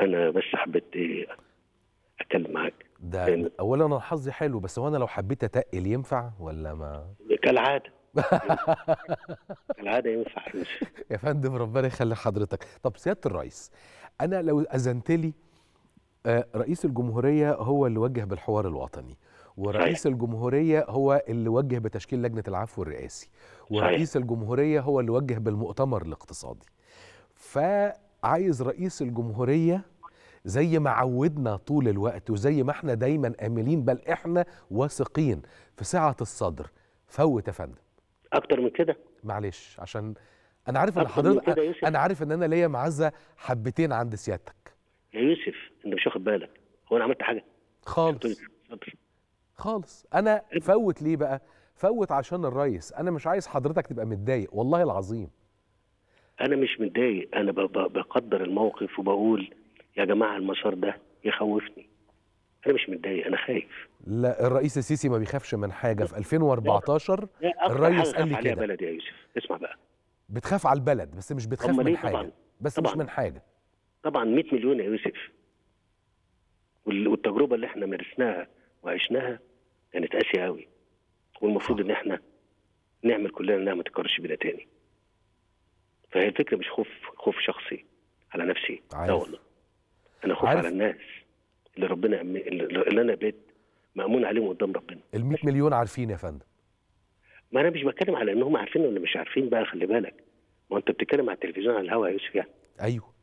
انا بس حبيت اتكلم معاك ده اولا انا حظي حلو بس وانا لو حبيت اتقل ينفع ولا ما كالعاده كالعاده ينفع يا فندم ربنا يخلي حضرتك طب سياده الرئيس انا لو اذنت لي آه، رئيس الجمهوريه هو اللي وجه بالحوار الوطني ورئيس صحيح. الجمهورية هو اللي وجه بتشكيل لجنة العفو الرئاسي ورئيس صحيح. الجمهورية هو اللي وجه بالمؤتمر الاقتصادي ف عايز رئيس الجمهورية زي ما عودنا طول الوقت وزي ما احنا دايما آملين بل احنا واثقين في سعة الصدر فوت يا فندم أكتر من كده معلش عشان أنا عارف أن حضرتك أنا عارف إن أنا ليا معزة حبتين عند سيادتك يا يوسف أنت مش واخد بالك هو أنا عملت حاجة خالص طيب، خالص أنا فوت ليه بقى؟ فوت عشان الريس أنا مش عايز حضرتك تبقى متضايق والله العظيم انا مش متضايق انا بقدر الموقف وبقول يا جماعه المسار ده يخوفني انا مش متضايق انا خايف لا الرئيس السيسي ما بيخافش من حاجه في 2014 الرئيس قال لي كده بلدي يا يوسف اسمع بقى بتخاف على البلد بس مش بتخاف إيه؟ من حاجه طبعًا. بس طبعًا. مش من حاجه طبعا 100 مليون يا يوسف والتجربه اللي احنا مارسناها وعشناها كانت قاسيه قوي والمفروض ان احنا نعمل كلنا انها ما تتكررش بينا تاني فهي الفكره مش خوف خوف شخصي على نفسي لا والله انا خوف عارف. على الناس اللي ربنا اللي انا بيت مامون عليهم قدام ربنا ال 100 مليون عارفين يا فندم ما انا مش بتكلم على انهم عارفين ولا مش عارفين بقى خلي بالك ما انت بتتكلم على التلفزيون على الهواء يا يوسف يعني ايوه